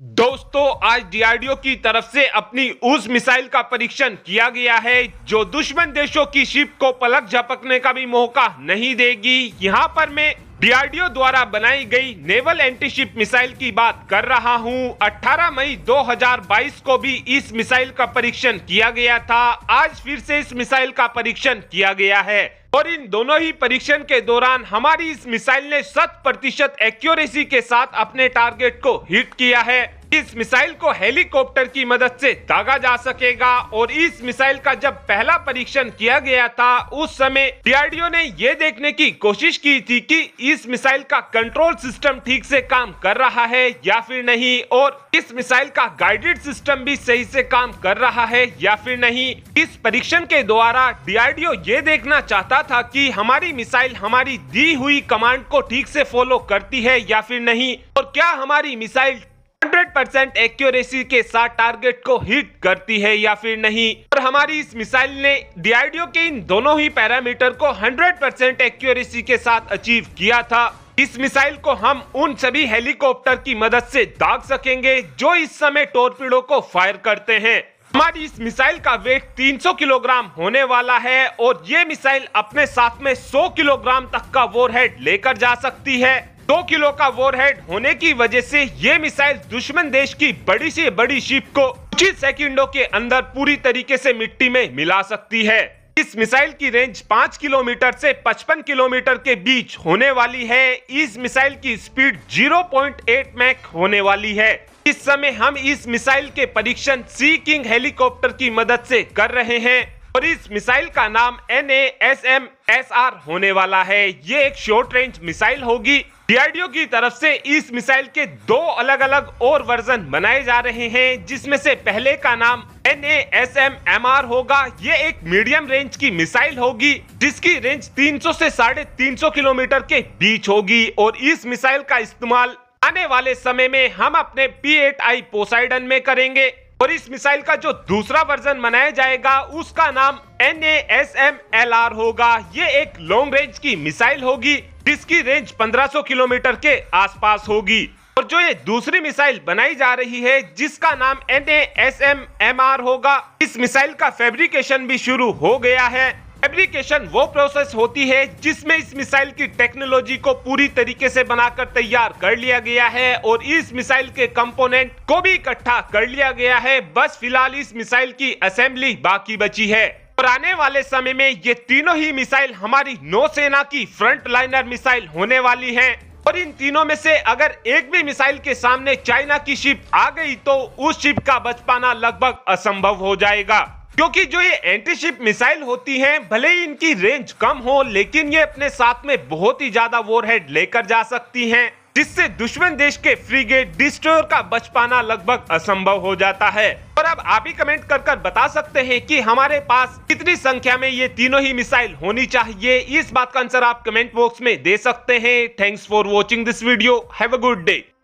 दोस्तों आज डीआरडीओ की तरफ से अपनी उस मिसाइल का परीक्षण किया गया है जो दुश्मन देशों की शिप को पलक झपकने का भी मौका नहीं देगी यहाँ पर मैं डीआरडीओ द्वारा बनाई गई नेवल एंटी शिप मिसाइल की बात कर रहा हूँ 18 मई 2022 को भी इस मिसाइल का परीक्षण किया गया था आज फिर से इस मिसाइल का परीक्षण किया गया है और इन दोनों ही परीक्षण के दौरान हमारी इस मिसाइल ने शत प्रतिशत एक्यूरेसी के साथ अपने टारगेट को हिट किया है इस मिसाइल को हेलीकॉप्टर की मदद से दागा जा सकेगा और इस मिसाइल का जब पहला परीक्षण किया गया था उस समय डीआरडीओ ने यह देखने की कोशिश की थी कि इस मिसाइल का कंट्रोल सिस्टम ठीक से काम कर रहा है या फिर नहीं और इस मिसाइल का गाइडेड सिस्टम भी सही से काम कर रहा है या फिर नहीं इस परीक्षण के द्वारा डीआरडीओ ये देखना चाहता था कि हमारी मिसाइल हमारी दी हुई कमांड को ठीक से फॉलो करती है या फिर नहीं और क्या हमारी मिसाइल परसेंट एक्यूरेसी के साथ टारगेट को हिट करती है या फिर नहीं और हमारी इस मिसाइल ने डीआरडीओ के इन दोनों ही पैरामीटर को 100 परसेंट एक्यूरेसी के साथ अचीव किया था इस मिसाइल को हम उन सभी हेलीकॉप्टर की मदद से दाग सकेंगे जो इस समय टोरपीडो को फायर करते हैं हमारी इस मिसाइल का वेट 300 किलोग्राम होने वाला है और ये मिसाइल अपने साथ में 100 किलोग्राम तक का वोरहेड लेकर जा सकती है दो किलो का वॉरहेड होने की वजह से ये मिसाइल दुश्मन देश की बड़ी से बड़ी शिप को कुछ सेकेंडों के अंदर पूरी तरीके से मिट्टी में मिला सकती है इस मिसाइल की रेंज 5 किलोमीटर से 55 किलोमीटर के बीच होने वाली है इस मिसाइल की स्पीड 0.8 मैक होने वाली है इस समय हम इस मिसाइल के परीक्षण सी किंग हेलीकॉप्टर की मदद से कर रहे हैं और इस मिसाइल का नाम N S M S R होने वाला है ये एक शॉर्ट रेंज मिसाइल होगी डीआरडीओ की तरफ से इस मिसाइल के दो अलग अलग और वर्जन बनाए जा रहे हैं जिसमें से पहले का नाम N S M M R होगा ये एक मीडियम रेंज की मिसाइल होगी जिसकी रेंज 300 से साढ़े तीन किलोमीटर के बीच होगी और इस मिसाइल का इस्तेमाल आने वाले समय में हम अपने पी एट आई पोसाइडन में करेंगे और इस मिसाइल का जो दूसरा वर्जन बनाया जाएगा उसका नाम एन होगा ये एक लॉन्ग रेंज की मिसाइल होगी जिसकी रेंज 1500 किलोमीटर के आसपास होगी और जो ये दूसरी मिसाइल बनाई जा रही है जिसका नाम एन होगा इस मिसाइल का फैब्रिकेशन भी शुरू हो गया है एप्लीकेशन वो प्रोसेस होती है जिसमें इस मिसाइल की टेक्नोलॉजी को पूरी तरीके से बनाकर तैयार कर लिया गया है और इस मिसाइल के कंपोनेंट को भी इकट्ठा कर लिया गया है बस फिलहाल इस मिसाइल की असेंबली बाकी बची है और आने वाले समय में ये तीनों ही मिसाइल हमारी नौसेना की फ्रंट लाइनर मिसाइल होने वाली है और इन तीनों में से अगर एक भी मिसाइल के सामने चाइना की शिप आ गई तो उस शिप का बच पाना लगभग असंभव हो जाएगा क्योंकि जो ये एंटीशिप मिसाइल होती है भले ही इनकी रेंज कम हो लेकिन ये अपने साथ में बहुत ही ज्यादा वॉरहेड लेकर जा सकती हैं जिससे दुश्मन देश के फ्रीगेट डिस्ट्रोयर का बच पाना लगभग असंभव हो जाता है और अब आप ही कमेंट कर कर बता सकते हैं कि हमारे पास कितनी संख्या में ये तीनों ही मिसाइल होनी चाहिए इस बात का आंसर आप कमेंट बॉक्स में दे सकते हैं thanks for watching this video have a good day